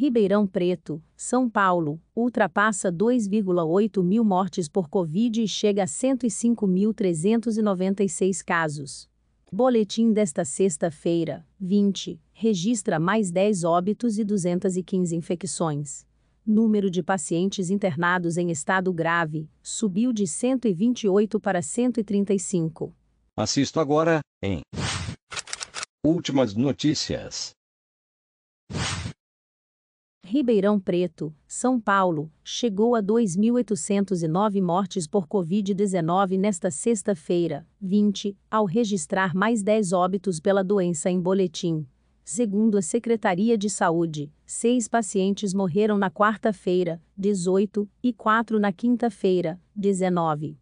Ribeirão Preto, São Paulo, ultrapassa 2,8 mil mortes por Covid e chega a 105.396 casos. Boletim desta sexta-feira, 20, registra mais 10 óbitos e 215 infecções. Número de pacientes internados em estado grave subiu de 128 para 135. Assisto agora, em Últimas notícias. Ribeirão Preto, São Paulo, chegou a 2.809 mortes por Covid-19 nesta sexta-feira, 20, ao registrar mais 10 óbitos pela doença em boletim. Segundo a Secretaria de Saúde, seis pacientes morreram na quarta-feira, 18, e quatro na quinta-feira, 19.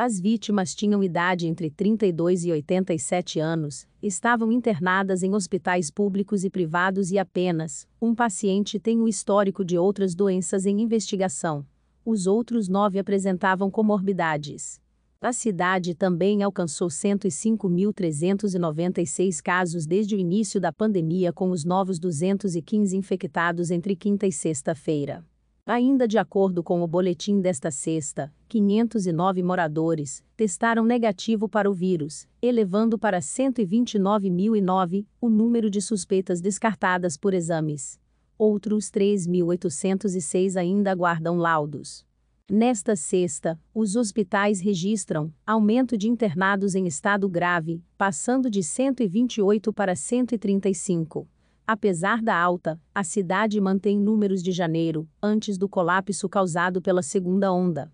As vítimas tinham idade entre 32 e 87 anos, estavam internadas em hospitais públicos e privados e apenas um paciente tem o histórico de outras doenças em investigação. Os outros nove apresentavam comorbidades. A cidade também alcançou 105.396 casos desde o início da pandemia, com os novos 215 infectados entre quinta e sexta-feira. Ainda de acordo com o boletim desta sexta, 509 moradores testaram negativo para o vírus, elevando para 129.009 o número de suspeitas descartadas por exames. Outros 3.806 ainda aguardam laudos. Nesta sexta, os hospitais registram aumento de internados em estado grave, passando de 128 para 135. Apesar da alta, a cidade mantém números de janeiro, antes do colapso causado pela segunda onda.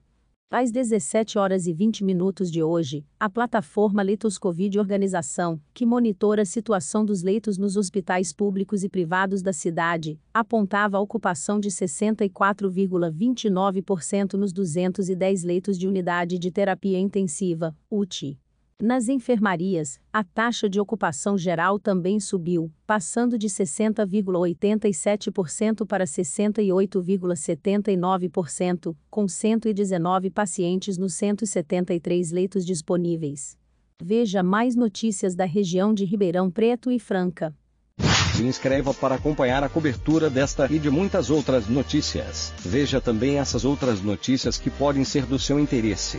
Às 17 horas e 20 minutos de hoje, a plataforma Leitos Covid Organização, que monitora a situação dos leitos nos hospitais públicos e privados da cidade, apontava a ocupação de 64,29% nos 210 leitos de unidade de terapia intensiva, UTI. Nas enfermarias, a taxa de ocupação geral também subiu, passando de 60,87% para 68,79%, com 119 pacientes nos 173 leitos disponíveis. Veja mais notícias da região de Ribeirão Preto e Franca. Se inscreva para acompanhar a cobertura desta e de muitas outras notícias. Veja também essas outras notícias que podem ser do seu interesse.